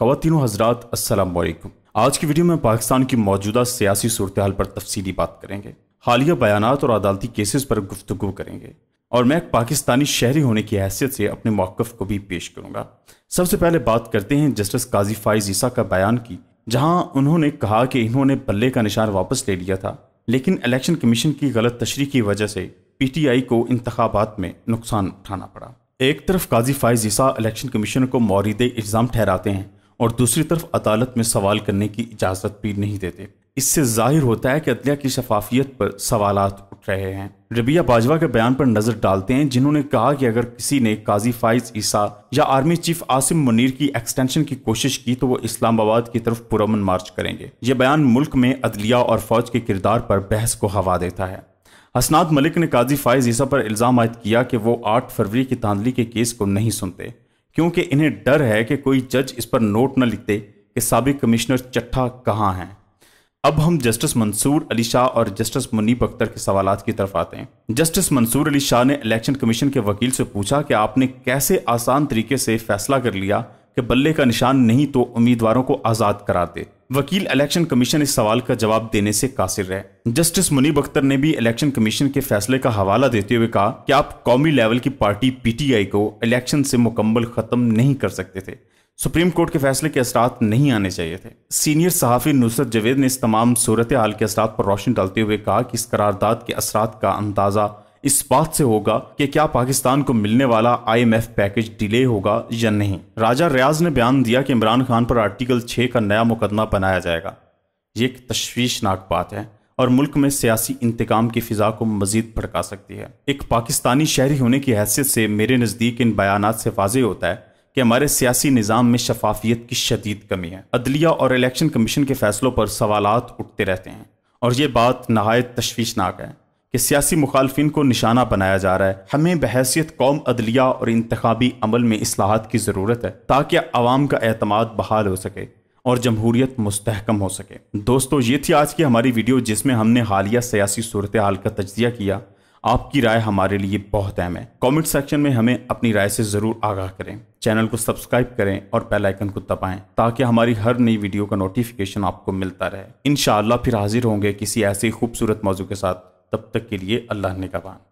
खातिन हजरात असलकम आज की वीडियो में पाकिस्तान की मौजूदा सियासी सूरत हाल पर तफसीली बात करेंगे हालिया बयान और अदालती केसेस पर गुफ्तु करेंगे और मैं एक पाकिस्तानी शहरी होने की हैसियत से अपने मौक़ को भी पेश करूंगा सबसे पहले बात करते हैं जस्टिस काजी फाइज ईसा का बयान की जहां उन्होंने कहा कि इन्होंने बल्ले का निशान वापस ले लिया था लेकिन इलेक्शन कमीशन की गलत तशरी की वजह से पीटीआई को इंतबात में नुकसान उठाना पड़ा एक तरफ काजी फाइज ईसा इलेक्शन कमीशन को मौरद इल्ज़ाम ठहराते हैं और दूसरी तरफ अदालत में सवाल करने की इजाज़त भी नहीं देते इससे जाहिर होता है कि अदलिया की शफाफियत पर सवाल उठ रहे हैं रबिया बाजवा के बयान पर नजर डालते हैं जिन्होंने कहा कि अगर किसी ने काजी फाइज ईसा या आर्मी चीफ आसिम मुनीर की एक्सटेंशन की कोशिश की तो वो इस्लामाबाद की तरफ पुरमन मार्च करेंगे ये बयान मुल्क में अदलिया और फौज के किरदार पर बहस को हवा देता है हसनाद मलिक ने काजी फाइज ईसा पर इल्ज़ाम आयद किया कि वो आठ फरवरी की धांधली के केस को नहीं सुनते क्योंकि इन्हें डर है कि कोई जज इस पर नोट न लिखते कि सबक कमिश्नर चट्ठा कहाँ हैं अब हम जस्टिस मंसूर अली शाह और जस्टिस मुनीब अख्तर के सवाल की तरफ आते हैं जस्टिस मंसूर अली शाह ने इलेक्शन कमीशन के वकील से पूछा कि आपने कैसे आसान तरीके से फैसला कर लिया कि बल्ले का निशान नहीं तो उम्मीदवारों को आज़ाद कराते वकील इलेक्शन कमीशन इस सवाल का जवाब देने से कासिर रहे जस्टिस मुनीब अख्तर ने भी इलेक्शन कमीशन के फैसले का हवाला देते हुए कहा कि आप कौमी लेवल की पार्टी पीटीआई को इलेक्शन से मुकम्मल ख़त्म नहीं कर सकते थे सुप्रीम कोर्ट के फैसले के असरात नहीं आने चाहिए थे सीनियर सहाफ़ी नुसरत जवेद ने इस तमाम सूरत हाल के असरात पर रोशनी डालते हुए कहा कि इस करारदाद के असरात का अंदाज़ा इस बात से होगा कि क्या पाकिस्तान को मिलने वाला आईएमएफ पैकेज डिले होगा या नहीं राजा रियाज ने बयान दिया कि इमरान खान पर आर्टिकल 6 का नया मुकदमा बनाया जाएगा ये एक तश्वीशनाक बात है और मुल्क में सियासी इंतकाम की फिजा को मजीद भड़का सकती है एक पाकिस्तानी शहरी होने की हैसियत से मेरे नज़दीक इन बयान से वाजह होता है कि हमारे सियासी निज़ाम में शफाफियत की शदीद कमी है अदलिया और इलेक्शन कमीशन के फैसलों पर सवाल उठते रहते हैं और ये बात नहायत तश्वीशनाक है कि सियासी मुखालफन को निशाना बनाया जा रहा है हमें बहसीत कौम अदलिया और इंतबी अमल में असलाहत की ज़रूरत है ताकि आवाम का अतमाद बहाल हो सके और जमहूरियत मुस्तकम हो सके दोस्तों ये थी आज की हमारी वीडियो जिसमें हमने हालिया सियासी सूरत हाल का तजिया किया आपकी राय हमारे लिए बहुत अहम है कमेंट सेक्शन में हमें अपनी राय से ज़रूर आगाह करें चैनल को सब्सक्राइब करें और बेल आइकन को दबाएं ताकि हमारी हर नई वीडियो का नोटिफिकेशन आपको मिलता रहे इन फिर हाजिर होंगे किसी ऐसे खूबसूरत मौजू के साथ तब तक के लिए अल्लाह ने कबान